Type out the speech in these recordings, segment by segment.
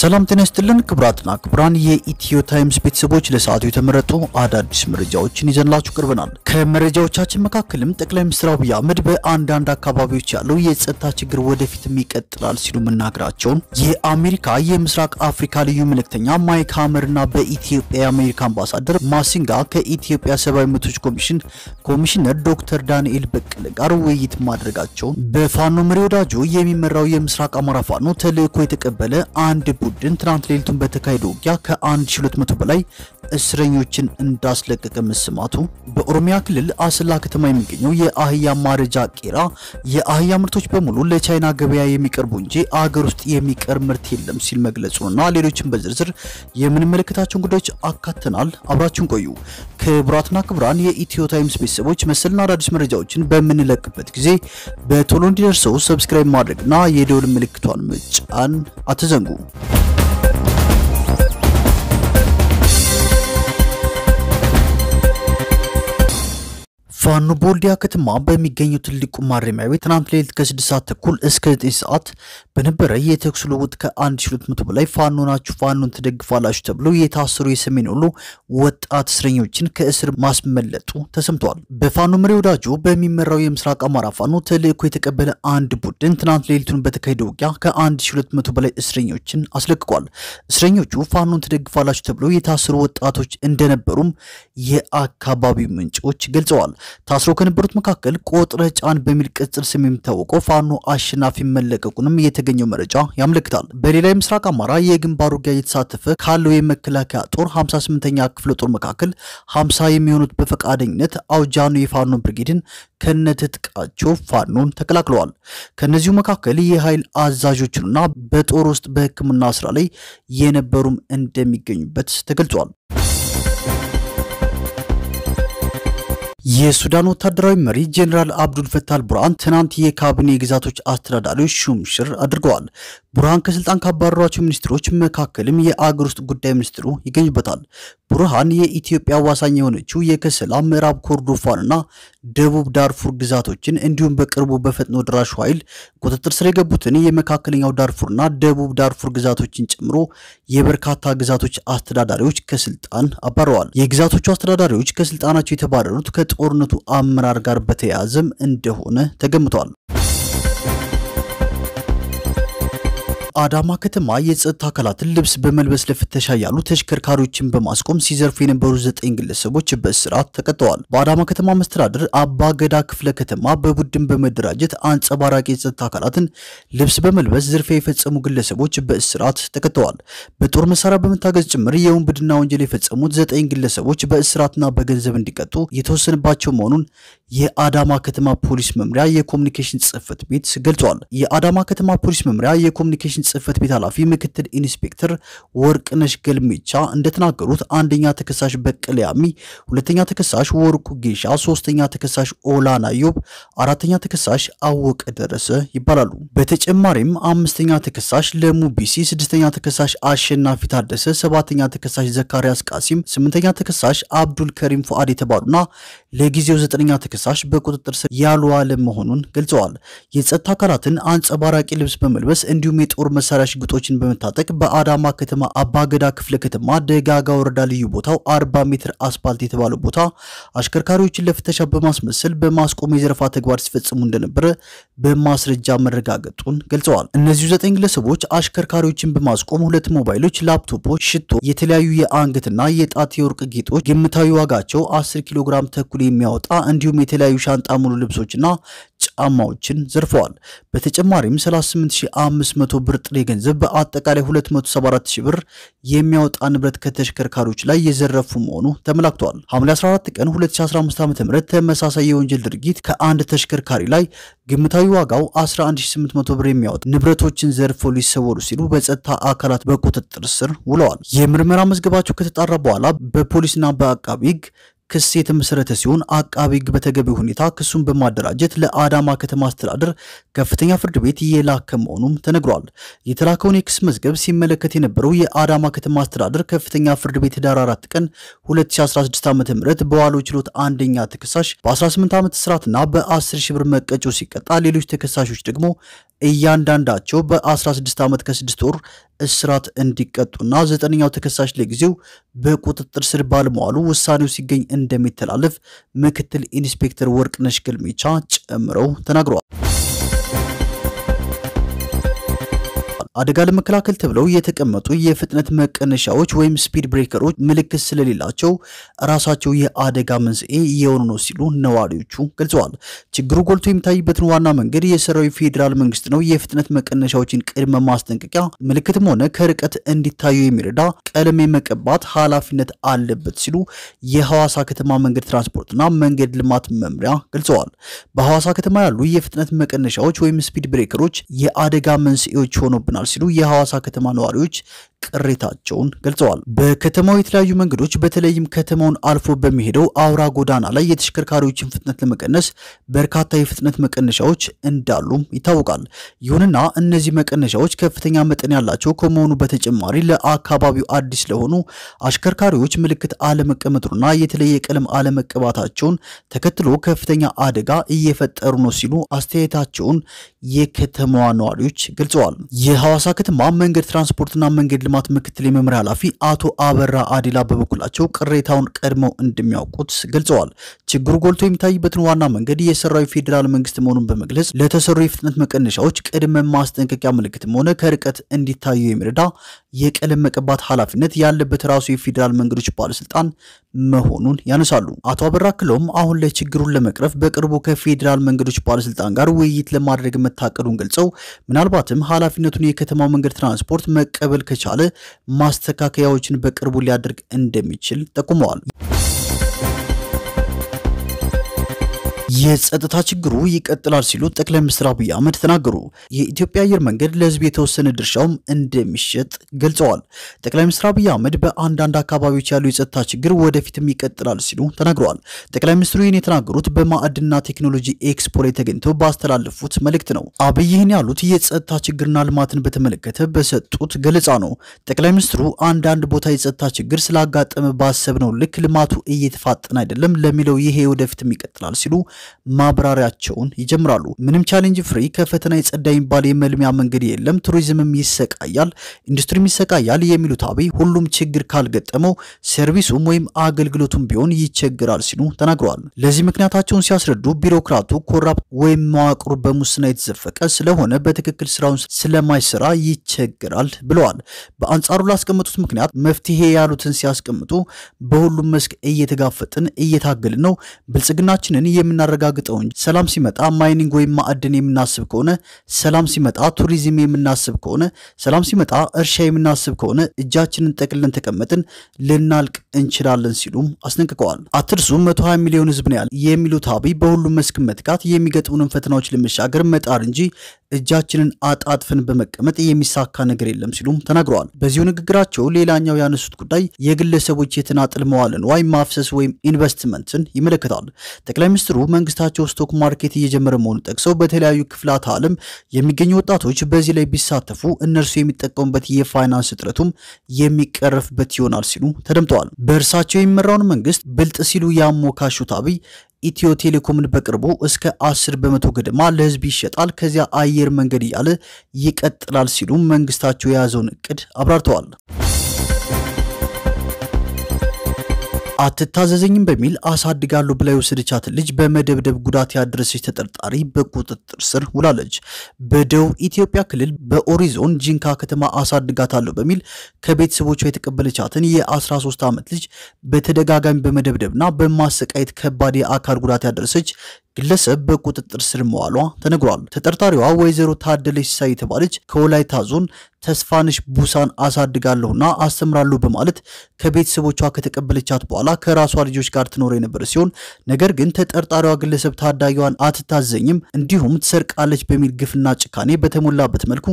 ሰላም ጤና ይስጥልን ክብራትና ክብራን የኢትዮ ታይምስ ቤተሰቦች ለሰዓቱ የተመረጡ አዳዲስ መረጃዎችን ይዘንላችሁ ቀርበናል። ከመረጃዎቻችን መካከልም ጠቅላይ ሚኒስትር አብይ አህመድ በአንዳንድ አካባቢዎች ያለው የጸጥታ ችግር ወደፊትም ይቀጥላል ሲሉ መናገራቸውን፣ የአሜሪካ የምስራቅ አፍሪካ ልዩ መልእክተኛ ማይክ ሀመርና በኢትዮጵያ የአሜሪካ አምባሳደር ማሲንጋ ከኢትዮጵያ ሰብአዊ መብቶች ኮሚሽን ኮሚሽነር ዶክተር ዳንኤል በቀለ ጋር ውይይት ማድረጋቸውን፣ በፋኖ መሪ ወዳጆ የሚመራው የምስራቅ አማራ ፋኖ ተልእኮ የተቀበለ አንድ ቡድን ትናንት ሌሊቱን በተካሄደው ውጊያ ከ1200 በላይ እስረኞችን እንዳስለቀቀ መስማቱ፣ በኦሮሚያ ክልል አስላ ከተማ የሚገኘው የአህያ ማረጃ ቄራ የአህያ ምርቶች በሙሉ ለቻይና ገበያ የሚቀርቡ እንጂ አገር ውስጥ የሚቀር ምርት የለም ሲል መግለጹና ሌሎችን በዝርዝር የምንመለከታቸውን ጉዳዮች አካተናል። አብራችሁን ቆዩ። ክቡራትና ክቡራን የኢትዮ ታይምስ ቤተሰቦች መሰልና አዳዲስ መረጃዎችን በምንለቅበት ጊዜ በቶሎ እንዲደርሰው ሰብስክራይብ ማድረግና የደውል ምልክቷን መጫን አትዘንጉ። ፋኖ በወልዲያ ከተማ በሚገኘው ትልቁ ማረሚያ ቤት ትናንት ሌሊት ከስድስት ሰዓት ተኩል እስከ ዘ9 ሰዓት በነበረ የተኩስ ልውውጥ ከ1200 በላይ ፋኖ ናችሁ፣ ፋኖን ትደግፋላችሁ ተብለው የታሰሩ የሰሜን ወሎ ወጣት እስረኞችን ከእስር ማስመለጡ ተሰምተዋል። በፋኖ መሪ ወዳጆ በሚመራው የምስራቅ አማራ ፋኖ ተልእኮ የተቀበለ አንድ ቡድን ትናንት ሌሊቱን በተካሄደ ውጊያ ከ1200 በላይ እስረኞችን አስለቅቋል። እስረኞቹ ፋኖን ትደግፋላችሁ ተብለው የታሰሩ ወጣቶች እንደነበሩም የአካባቢው ምንጮች ገልጸዋል። ታስሮ ከነበሩት መካከል ቆጥረ ጫን በሚል ቅጽል ስም የሚታወቀው ፋኖ አሸናፊ መለቀቁንም የተገኘው መረጃ ያመለክታል። በሌላ የምስራቅ አማራ የግንባር ውጊያ እየተሳተፈ ካለው የመከላከያ ጦር 58ኛ ክፍለ ጦር መካከል 50 የሚሆኑት በፈቃደኝነት አውጃኑ የፋኖ ብርጌድን ከነትጥቃቸው ፋኖን ተቀላቅለዋል። ከነዚሁ መካከል የኃይል አዛዦችንና በጦር ውስጥ በሕክምና ስራ ላይ የነበሩም እንደሚገኙበት ተገልጿል። የሱዳን ወታደራዊ መሪ ጄኔራል አብዱል ፈታል ቡርሃን ትናንት የካቢኔ ግዛቶች አስተዳዳሪዎች ሹምሽር አድርገዋል። ቡርሃን ከስልጣን ካባረሯቸው ሚኒስትሮች መካከልም የአገር ውስጥ ጉዳይ ሚኒስትሩ ይገኙበታል። ቡርሃን የኢትዮጵያ አዋሳኝ የሆነችው የከሰላ ምዕራብ ኮርዶፋንና ደቡብ ዳርፉር ግዛቶችን እንዲሁም በቅርቡ በፈጥኖ ድራሹ ኃይል ቁጥጥር ስር የገቡትን የመካከለኛው ዳርፉርና ደቡብ ዳርፉር ግዛቶችን ጨምሮ የበርካታ ግዛቶች አስተዳዳሪዎች ከስልጣን አባረዋል። የግዛቶቹ አስተዳዳሪዎች ከስልጣናቸው የተባረሩት ከጦ ከጦርነቱ አመራር ጋር በተያያዘም እንደሆነ ተገምቷል። አዳማ ከተማ የጸጥታ አካላትን ልብስ በመልበስ ለፍተሻ ያሉ ተሽከርካሪዎችን በማስቆም ሲዘርፉ የነበሩ ዘጠኝ ግለሰቦች በእስራት ተቀጥተዋል። በአዳማ ከተማ መስተዳድር አባ ገዳ ክፍለ ከተማ በቡድን በመደራጀት አንጸባራቂ የጸጥታ አካላትን ልብስ በመልበስ ዝርፊያ የፈጸሙ ግለሰቦች በእስራት ተቀጥተዋል። በጦር መሳሪያ በመታገዝ ጭምር የውንብድና ወንጀል የፈጸሙት ዘጠኝ ግለሰቦች በእስራትና በገንዘብ እንዲቀጡ የተወሰነባቸው መሆኑን የአዳማ ከተማ ፖሊስ መምሪያ የኮሚኒኬሽን ጽህፈት ቤት ገልጿል። የአዳማ ከተማ ፖሊስ መምሪያ የኮሚኒኬሽን ጽህፈት ቤት ኃላፊ ምክትል ኢንስፔክተር ወርቅነሽ ገልሜቻ እንደተናገሩት አንደኛ ተከሳሽ በቀለ ያሚ፣ ሁለተኛ ተከሳሽ ወርቁ ጌሻ፣ ሶስተኛ ተከሳሽ ኦላና ዮብ፣ አራተኛ ተከሳሽ አወቀ ደረሰ ይባላሉ። በተጨማሪም አምስተኛ ተከሳሽ ለሙ ቢሲ፣ ስድስተኛ ተከሳሽ አሸናፊ ታደሰ፣ ሰባተኛ ተከሳሽ ዘካሪያስ ቃሲም፣ ስምንተኛ ተከሳሽ አብዱል ከሪም ፉአድ የተባሉና ለጊዜው ዘጠነኛ ተከሳሽ በቁጥጥር ስር ያልዋለ መሆኑን ገልጸዋል። የጸጥታ አካላትን አንጸባራቂ ልብስ በመልበስ እንዲሁም የጦር መሳሪያ ሽጉጦችን በመታጠቅ በአዳማ ከተማ አባገዳ ክፍለ ከተማ ደጋጋ ወረዳ ልዩ ቦታው 40 ሜትር አስፓልት የተባለው ቦታ አሽከርካሪዎችን ለፍተሻ በማስመሰል በማስቆም የዘረፋ ተግባር ሲፈጽሙ እንደነበረ በማስረጃ መረጋገጡን ገልጸዋል። እነዚሁ ዘጠኝ ግለሰቦች አሽከርካሪዎችን በማስቆም ሁለት ሞባይሎች፣ ላፕቶፖች፣ ሽቶ፣ የተለያዩ የአንገትና የጣት የወርቅ ጌጦች ግምታዊ ዋጋቸው 10 ኪሎ ግራም ተኩል የሚያወጣ እንዲሁም የተለያዩ ሻንጣ ሙሉ ልብሶችና ጫማዎችን ዘርፈዋል። በተጨማሪም 38500 ብር ጥሬ ገንዘብ በአጠቃላይ 274000 ብር የሚያወጣ ንብረት ከተሽከርካሪዎች ላይ የዘረፉ መሆኑ ተመላክቷል። ሐምሌ 14 ቀን 2015 ዓ.ም ተመሳሳይ የወንጀል ድርጊት ከአንድ ተሽከርካሪ ላይ ግምታዊ ዋጋው 11800 ብር የሚያወጣ ንብረቶችን ዘርፈው ሊሰወሩ ሲሉ በጸጥታ አካላት በቁጥጥር ስር ውለዋል። የምርመራ መዝገባቸው ከተጣራ በኋላ በፖሊስና በአቃቢ ሕግ ክስ የተመሰረተ ሲሆን አቃቢ ህግ በተገቢ ሁኔታ ክሱን በማደራጀት ለአዳማ ከተማ አስተዳደር ከፍተኛ ፍርድ ቤት እየላከ መሆኑም ተነግሯል። የተላከውን የክስ መዝገብ ሲመለከት የነበረው የአዳማ ከተማ አስተዳደር ከፍተኛ ፍርድ ቤት ኅዳር 4 ቀን 2016 ዓ ም በዋለው ችሎት አንደኛ ተከሳሽ በ18 ዓመት እስራትና በ10 ሺህ ብር መቀጮ ሲቀጣ ሌሎች ተከሳሾች ደግሞ እያንዳንዳቸው በ16 ዓመት ከ6 ወር እስራት እንዲቀጡና ዘጠነኛው ተከሳሽ ለጊዜው በቁጥጥር ስር ባለመዋሉ ውሳኔው ሲገኝ እንደሚተላለፍ ምክትል ኢንስፔክተር ወርቅነሽ ግልሚቻ ጨምረው ተናግረዋል። አደጋ ለመከላከል ተብለው የተቀመጡ የፍጥነት መቀነሻዎች ወይም ስፒድ ብሬከሮች ምልክት ስለሌላቸው ራሳቸው የአደጋ መንስኤ እየሆኑ ነው ሲሉ ነዋሪዎቹ ገልጸዋል። ችግሩ ጎልቶ የሚታይበትን ዋና መንገድ የሰራዊ ፌዴራል መንግስት ነው የፍጥነት መቀነሻዎችን ቅድመ ማስጠንቀቂያ ምልክትም ሆነ ከርቀት እንዲታዩ የሚረዳ ቀለም የመቀባት ኃላፊነት አለበት ሲሉ የሐዋሳ ከተማ መንገድ ትራንስፖርትና መንገድ ልማት መምሪያ ገልጸዋል። በሐዋሳ ከተማ ያሉ የፍጥነት መቀነሻዎች ወይም ስፒድ ብሬከሮች የአደጋ መንስኤዎች ሆኖብናል ሲሉ የሐዋሳ ከተማ ነዋሪዎች ቅሬታቸውን ገልጸዋል። በከተማው የተለያዩ መንገዶች በተለይም ከተማውን አልፎ በሚሄደው አውራ ጎዳና ላይ የተሽከርካሪዎችን ፍጥነት ለመቀነስ በርካታ የፍጥነት መቀነሻዎች እንዳሉም ይታወቃል። ይሁንና እነዚህ መቀነሻዎች ከፍተኛ መጠን ያላቸው ከመሆኑ በተጨማሪ ለአካባቢው አዲስ ለሆኑ አሽከርካሪዎች ምልክት አለመቀመጡና የተለየ ቀለም አለመቀባታቸውን ተከትሎ ከፍተኛ አደጋ እየፈጠሩ ነው ሲሉ አስተያየታቸውን የከተማዋ ነዋሪዎች ገልጸዋል። የሐዋሳ ከተማ መንገድ ትራንስፖርትና መንገድ ልማት ምክትል የመምሪያ ኃላፊ አቶ አበራ አዲላ በበኩላቸው ቅሬታውን ቀድመው እንደሚያውቁት ገልጸዋል። ችግሩ ጎልቶ የሚታይበትን ዋና መንገድ የሰራዊ ፌዴራል መንግስት መሆኑን በመግለጽ ለተሰሩ የፍጥነት መቀነሻዎች ቅድመ ማስጠንቀቂያ ምልክትም ሆነ ከርቀት እንዲታዩ የሚረዳ የቀለም መቀባት ኃላፊነት ያለበት ራሱ የፌዴራል መንገዶች ባለስልጣን መሆኑን ያነሳሉ። አቶ አበራ አክለውም አሁን ላይ ችግሩን ለመቅረፍ በቅርቡ ከፌዴራል መንገዶች ባለስልጣን ጋር ውይይት ለማድረግ መታቀዱን ገልጸው ምናልባትም ኃላፊነቱን የከተማው መንገድ ትራንስፖርት መቀበል ከቻለ ማስተካከያዎችን በቅርቡ ሊያደርግ እንደሚችል ጠቁመዋል። የጸጥታ ችግሩ ይቀጥላል ሲሉ ጠቅላይ ሚኒስትር አብይ አህመድ ተናገሩ። የኢትዮጵያ አየር መንገድ ለህዝብ የተወሰነ ድርሻውም እንደሚሸጥ ገልጸዋል። ጠቅላይ ሚኒስትር አብይ አህመድ በአንዳንድ አካባቢዎች ያሉ የጸጥታ ችግር ወደፊትም ይቀጥላል ሲሉ ተናግረዋል። ጠቅላይ ሚኒስትሩ ይህን የተናገሩት በማዕድና ቴክኖሎጂ ኤክስፖ ላይ ተገኝተው ባስተላለፉት መልእክት ነው። አብይ ይህን ያሉት የጸጥታ ችግርና ልማትን በተመለከተ በሰጡት ገለጻ ነው። ጠቅላይ ሚኒስትሩ አንዳንድ ቦታ የጸጥታ ችግር ስላጋጠመ ባሰብነው ልክ ልማቱ እየተፋጠነ አይደለም ለሚለው ይሄ ወደፊትም ይቀጥላል ሲሉ ማብራሪያቸውን ይጀምራሉ። ምንም ቻሌንጅ ፍሪ ከፈተና የጸዳ የሚባል የመልሚያ መንገድ የለም፣ ቱሪዝምም ይሰቃያል፣ ኢንዱስትሪም ይሰቃያል የሚሉት አብይ ሁሉም ችግር ካልገጠመው ሰርቪሱም ወይም አገልግሎቱም ቢሆን ይቸግራል ሲሉ ተናግረዋል። ለዚህ ምክንያታቸውን ሲያስረዱ ቢሮክራቱ ኮራፕት ወይም መዋቅሩ በሙስና የተዘፈቀ ስለሆነ በትክክል ስራውን ስለማይሰራ ይቸግራል ብለዋል። በአንጻሩ ላስቀመጡት ምክንያት መፍትሄ ያሉትን ሲያስቀምጡ በሁሉም መስክ እየተጋፈጥን እየታገልን ነው ብልጽግናችንን የምና የምናረጋግጠው እንጂ። ሰላም ሲመጣ ማይኒንግ ወይም ማዕድን የምናስብ ከሆነ፣ ሰላም ሲመጣ ቱሪዝም የምናስብ ከሆነ፣ ሰላም ሲመጣ እርሻ የምናስብ ከሆነ እጃችንን ጠቅለን ተቀመጥን ልናልቅ እንችላለን ሲሉም አስጠንቅቀዋል። አትርሱም 120 ሚሊዮን ህዝብ ነው ያለ የሚሉት አብይ በሁሉም መስክ መትጋት የሚገጥሙንን ፈተናዎች ለመሻገር መጣር እንጂ እጃችንን አጣጥፈን በመቀመጥ የሚሳካ ነገር የለም ሲሉም ተናግረዋል። በዚሁ ንግግራቸው ሌላኛው ያነሱት ጉዳይ የግለሰቦች የተናጥል መዋልን ንዋይ ማፍሰስ ወይም ኢንቨስትመንትን ይመለከታል። ጠቅላይ ሚኒስትሩ መንግስታቸው ስቶክ ማርኬት እየጀመረ መሆኑን ጠቅሰው በተለያዩ ክፍላት ዓለም የሚገኙ ወጣቶች በዚህ ላይ ቢሳተፉ እነርሱ የሚጠቀሙበት የፋይናንስ እጥረቱም የሚቀረፍበት ይሆናል ሲሉ ተደምጠዋል። በእርሳቸው የሚመራውን መንግስት ብልጥ ሲሉ ያሞካሹት አብይ ኢትዮ ቴሌኮምን በቅርቡ እስከ 10 በመቶ ገደማ ለህዝብ ይሸጣል፣ ከዚያ አየር መንገድ እያለ ይቀጥላል ሲሉ መንግስታቸው የያዘውን እቅድ አብራርተዋል። አትታዘዘኝም በሚል አሳድጋሉ ብላ የወሰደቻት ልጅ በመደብደብ ጉዳት ያደረሰች ተጠርጣሪ በቁጥጥር ስር ውላለች። በደቡብ ኢትዮጵያ ክልል በኦሪዞን ጂንካ ከተማ አሳድጋታለሁ በሚል ከቤተሰቦቿ የተቀበለቻትን የ13 ዓመት ልጅ በተደጋጋሚ በመደብደብና በማሰቃየት ከባድ የአካል ጉዳት ያደረሰች ግለሰብ በቁጥጥር ስር መዋሏ ተነግሯል። ተጠርጣሪዋ ወይዘሮ ታደለች ሲሳይ የተባለች ከወላይታ ዞን ተስፋንሽ ቡሳን አሳድጋለሁና አስተምራለሁ በማለት ከቤተሰቦቿ ከተቀበለቻት በኋላ ከራሷ ልጆች ጋር ትኖር የነበረ ሲሆን ነገር ግን ተጠርጣሪዋ ግለሰብ ታዳጊዋን አትታዘኝም፣ እንዲሁም ትሰርቃለች በሚል ግፍና ጭካኔ በተሞላበት መልኩ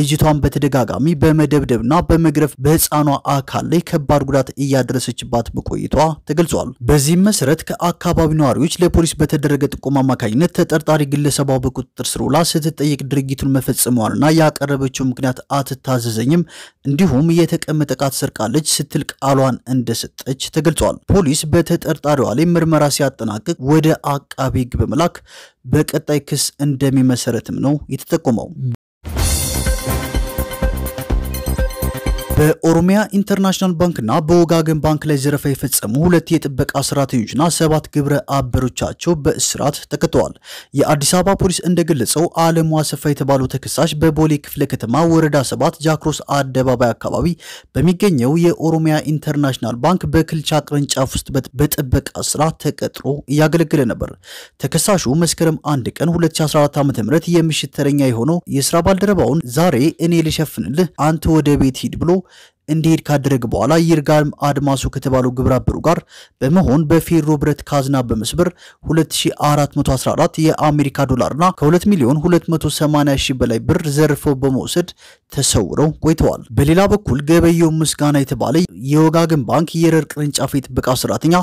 ልጅቷን በተደጋጋሚ በመደብደብና በመግረፍ በህፃኗ አካል ላይ ከባድ ጉዳት እያደረሰችባት መቆየቷ ተገልጿል። በዚህም መሰረት ከአካባቢ ነዋሪዎች ለፖሊስ በተደረገ ጥቆማ አማካኝነት ተጠርጣሪ ግለሰቧ በቁጥጥር ስር ውላ ስትጠየቅ ድርጊቱን መፈጸሟንና ያቀረበችው ምክንያት አትታዘዘኝም፣ እንዲሁም የተቀመጠ ቃት ሰርቃለች ስትል ቃሏን እንደሰጠች ተገልጿል። ፖሊስ በተጠርጣሪዋ ላይ ምርመራ ሲያጠናቅቅ ወደ አቃቢ ሕግ በመላክ በቀጣይ ክስ እንደሚመሰረትም ነው የተጠቆመው። በኦሮሚያ ኢንተርናሽናል ባንክና በወጋገን ባንክ ላይ ዘረፋ የፈጸሙ ሁለት የጥበቃ ሰራተኞችና ሰባት ግብረ አበሮቻቸው በእስራት ተከተዋል። የአዲስ አበባ ፖሊስ እንደገለጸው አለሙ አሰፋ የተባለው ተከሳሽ በቦሌ ክፍለ ከተማ ወረዳ ሰባት ጃክሮስ አደባባይ አካባቢ በሚገኘው የኦሮሚያ ኢንተርናሽናል ባንክ በክልቻ ቅርንጫፍ ውስጥ በጥበቃ ስራ ተቀጥሮ እያገለገለ ነበር። ተከሳሹ መስከረም አንድ ቀን 2014 ዓ.ም የምሽት ተረኛ የሆነው የስራ ባልደረባውን ዛሬ እኔ ልሸፍንልህ፣ አንተ ወደ ቤት ሂድ ብሎ እንዲሄድ ካደረገ በኋላ ይርጋለም አድማሱ ከተባለው ግብረአበሩ ጋር በመሆን በፌሮ ብረት ካዝና በመስበር 2414 የአሜሪካ ዶላርና ከ2 ሚሊዮን 280 ሺህ በላይ ብር ዘርፈው በመውሰድ ተሰውረው ቆይተዋል። በሌላ በኩል ገበየው ምስጋና የተባለ የወጋገን ባንክ የረር ቅርንጫፍ የጥበቃ ሰራተኛ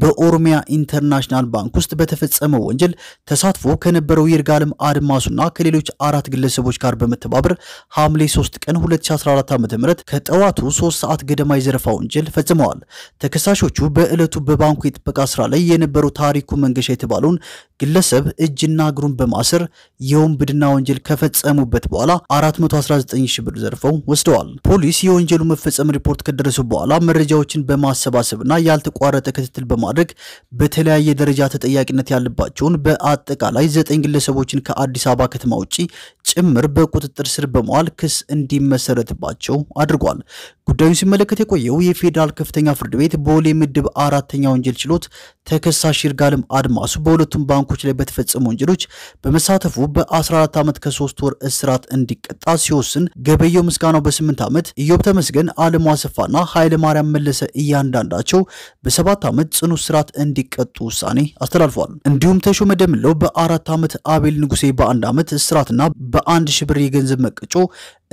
በኦሮሚያ ኢንተርናሽናል ባንክ ውስጥ በተፈጸመው ወንጀል ተሳትፎ ከነበረው ይርጋለም አድማሱና ከሌሎች አራት ግለሰቦች ጋር በመተባበር ሐምሌ 3 ቀን 2014 ዓ.ም ከጠዋቱ ከጠዋቱ ሶስት ሰዓት ገደማ የዘረፋ ወንጀል ፈጽመዋል። ተከሳሾቹ በዕለቱ በባንኩ የጥበቃ ስራ ላይ የነበሩ ታሪኩ መንገሻ የተባለውን ግለሰብ እጅና እግሩን በማሰር የወንብድና ወንጀል ከፈጸሙበት በኋላ 419 ሺህ ብር ዘርፈው ወስደዋል። ፖሊስ የወንጀሉ መፈጸም ሪፖርት ከደረሱ በኋላ መረጃዎችን በማሰባሰብና ያልተቋረጠ ክትትል በማድረግ በተለያየ ደረጃ ተጠያቂነት ያለባቸውን በአጠቃላይ ዘጠኝ ግለሰቦችን ከአዲስ አበባ ከተማ ውጪ ጭምር በቁጥጥር ስር በመዋል ክስ እንዲመሰረትባቸው አድርጓል። ጉዳዩን ሲመለከት የቆየው የፌዴራል ከፍተኛ ፍርድ ቤት ቦሌ ምድብ አራተኛ ወንጀል ችሎት ተከሳሽ ይርጋለም አድማሱ በሁለቱም ባንኮች ላይ በተፈጸሙ ወንጀሎች በመሳተፉ በ14 ዓመት ከ3 ወር እስራት እንዲቀጣ ሲወስን ገበየው ምስጋናው በ8 ዓመት፣ ኢዮብ ተመስገን፣ አለሙ አሰፋና ኃይለ ማርያም መለሰ እያንዳንዳቸው በሰባት ዓመት ጽኑ እስራት እንዲቀጡ ውሳኔ አስተላልፏል። እንዲሁም ተሾመ ደምለው በአራት ዓመት፣ አቤል ንጉሴ በአንድ ዓመት እስራትና በአንድ ሺህ ብር የገንዘብ መቀጮ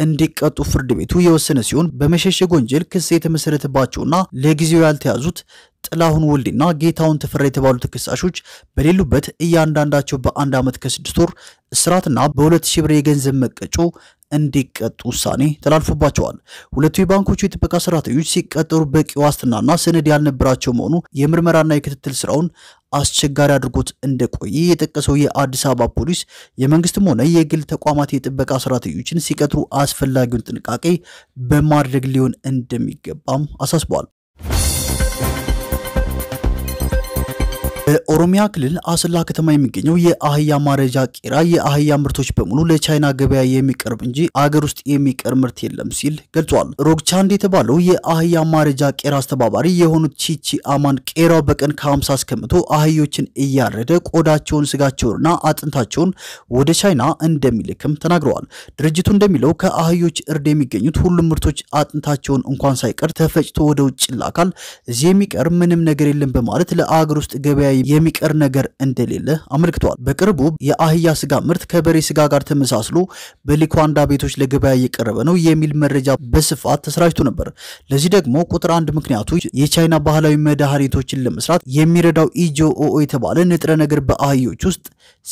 እንዲቀጡ ፍርድ ቤቱ የወሰነ ሲሆን በመሸሸግ ወንጀል ክስ የተመሰረተባቸውና ለጊዜው ያልተያዙት ጥላሁን ወልዴና ጌታሁን ተፈራ የተባሉ ተከሳሾች በሌሉበት እያንዳንዳቸው በአንድ ዓመት ከስድስት ወር እስራትና በሁለት ሺህ ብር የገንዘብ መቀጮ እንዲቀጡ ውሳኔ ተላልፎባቸዋል። ሁለቱ የባንኮቹ የጥበቃ ሰራተኞች ሲቀጠሩ በቂ ዋስትናና ሰነድ ያልነበራቸው መሆኑ የምርመራና የክትትል ስራውን አስቸጋሪ አድርጎት እንደቆየ የጠቀሰው የአዲስ አበባ ፖሊስ የመንግስትም ሆነ የግል ተቋማት የጥበቃ ሰራተኞችን ሲቀጥሩ አስፈላጊውን ጥንቃቄ በማድረግ ሊሆን እንደሚገባም አሳስቧል። በኦሮሚያ ክልል አስላ ከተማ የሚገኘው የአህያ ማረጃ ቄራ የአህያ ምርቶች በሙሉ ለቻይና ገበያ የሚቀርብ እንጂ አገር ውስጥ የሚቀርብ ምርት የለም ሲል ገልጿል። ሮግቻንድ የተባለው የአህያ ማረጃ ቄራ አስተባባሪ የሆኑት ቺቺ አማን ቄራው በቀን ከ50 እስከ 100 አህዮችን እያረደ ቆዳቸውን፣ ስጋቸውንና አጥንታቸውን ወደ ቻይና እንደሚልክም ተናግረዋል። ድርጅቱ እንደሚለው ከአህዮች እርድ የሚገኙት ሁሉም ምርቶች አጥንታቸውን እንኳን ሳይቀር ተፈጭቶ ወደ ውጭ ይላካል። እዚህ የሚቀርብ ምንም ነገር የለም በማለት ለአገር ውስጥ ገበያ የሚቀር ነገር እንደሌለ አመልክቷል። በቅርቡ የአህያ ስጋ ምርት ከበሬ ስጋ ጋር ተመሳስሎ በሊኳንዳ ቤቶች ለገበያ እየቀረበ ነው የሚል መረጃ በስፋት ተሰራጭቶ ነበር። ለዚህ ደግሞ ቁጥር አንድ ምክንያቱ የቻይና ባህላዊ መድኃኒቶችን ለመስራት የሚረዳው ኢጂኦኦ የተባለ ንጥረ ነገር በአህዮች ውስጥ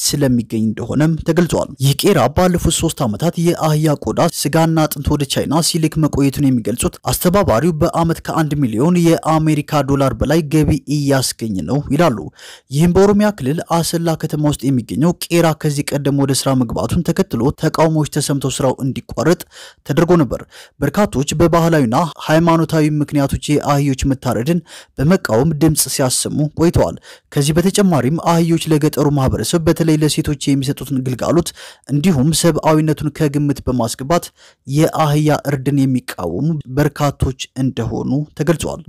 ስለሚገኝ እንደሆነም ተገልጿል። ይህ ቄራ ባለፉት ሶስት ዓመታት የአህያ ቆዳ ስጋና አጥንት ወደ ቻይና ሲልክ መቆየቱን የሚገልጹት አስተባባሪው በአመት ከአንድ ሚሊዮን የአሜሪካ ዶላር በላይ ገቢ እያስገኝ ነው ይላሉ። ይህም በኦሮሚያ ክልል አሰላ ከተማ ውስጥ የሚገኘው ቄራ ከዚህ ቀደም ወደ ስራ መግባቱን ተከትሎ ተቃውሞዎች ተሰምተው ስራው እንዲቋረጥ ተደርጎ ነበር። በርካቶች በባህላዊና ሃይማኖታዊ ምክንያቶች የአህዮች መታረድን በመቃወም ድምፅ ሲያሰሙ ቆይተዋል። ከዚህ በተጨማሪም አህዮች ለገጠሩ ማህበረሰብ በተለይ ለሴቶች የሚሰጡትን ግልጋሎት እንዲሁም ሰብአዊነቱን ከግምት በማስገባት የአህያ እርድን የሚቃወሙ በርካቶች እንደሆኑ ተገልጿል።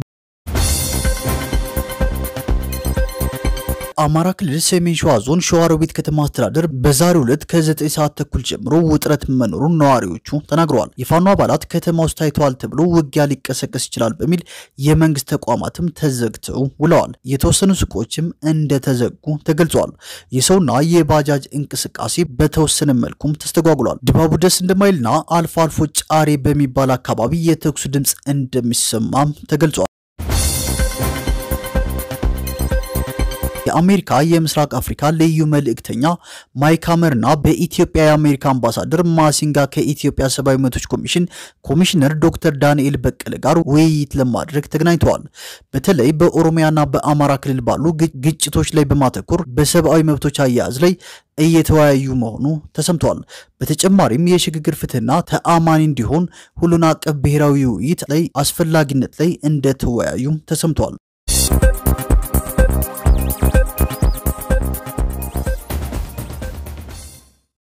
በአማራ ክልል ሰሜን ሸዋ ዞን ሸዋሮቢት ከተማ አስተዳደር በዛሬው ዕለት ከ9 ሰዓት ተኩል ጀምሮ ውጥረት መኖሩን ነዋሪዎቹ ተናግረዋል። የፋኖ አባላት ከተማ ውስጥ ታይተዋል ተብሎ ውጊያ ሊቀሰቀስ ይችላል በሚል የመንግስት ተቋማትም ተዘግተው ውለዋል። የተወሰኑ ሱቆችም እንደተዘጉ ተገልጿል። የሰውና የባጃጅ እንቅስቃሴ በተወሰነ መልኩም ተስተጓጉሏል። ድባቡ ደስ እንደማይልና አልፎ አልፎ ጫሬ በሚባል አካባቢ የተኩሱ ድምፅ እንደሚሰማም ተገልጿል። የአሜሪካ የምስራቅ አፍሪካ ልዩ መልእክተኛ ማይክ ሀመርና በኢትዮጵያ የአሜሪካ አምባሳደር ማሲንጋ ከኢትዮጵያ ሰብአዊ መብቶች ኮሚሽን ኮሚሽነር ዶክተር ዳንኤል በቀለ ጋር ውይይት ለማድረግ ተገናኝተዋል። በተለይ በኦሮሚያና በአማራ ክልል ባሉ ግጭቶች ላይ በማተኮር በሰብአዊ መብቶች አያያዝ ላይ እየተወያዩ መሆኑ ተሰምቷል። በተጨማሪም የሽግግር ፍትህና ተአማኒ እንዲሆን ሁሉን አቀፍ ብሔራዊ ውይይት ላይ አስፈላጊነት ላይ እንደተወያዩም ተሰምቷል።